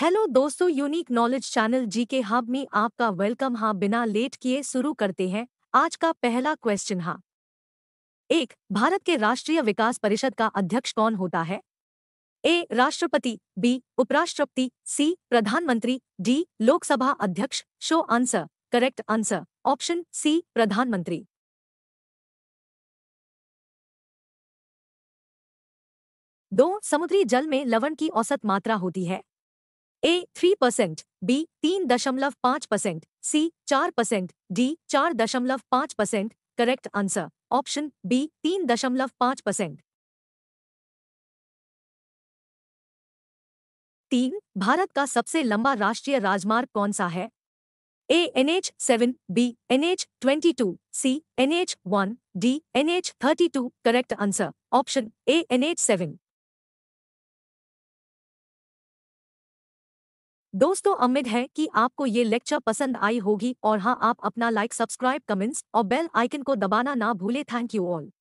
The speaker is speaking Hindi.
हेलो दोस्तों यूनिक नॉलेज चैनल जी के हब में आपका वेलकम हाँ बिना लेट किए शुरू करते हैं आज का पहला क्वेश्चन हाँ एक भारत के राष्ट्रीय विकास परिषद का अध्यक्ष कौन होता है ए राष्ट्रपति बी उपराष्ट्रपति सी प्रधानमंत्री डी लोकसभा अध्यक्ष show answer correct answer option C प्रधानमंत्री दो समुद्री जल में लवण की औसत मात्रा होती है ए थ्री परसेंट बी तीन दशमलव पाँच परसेंट सी चार परसेंट डी चार दशमलव पाँच percent correct answer option B तीन दशमलव पाँच परसेंट तीन भारत का सबसे लंबा राष्ट्रीय राजमार्ग कौन सा है A N H seven B N H twenty two C N H one D N H thirty two correct answer option A N H seven दोस्तों उम्मीद है कि आपको ये लेक्चर पसंद आई होगी और हाँ आप अपना लाइक सब्सक्राइब कमेंट्स और बेल आइकन को दबाना ना भूले थैंक यू ऑल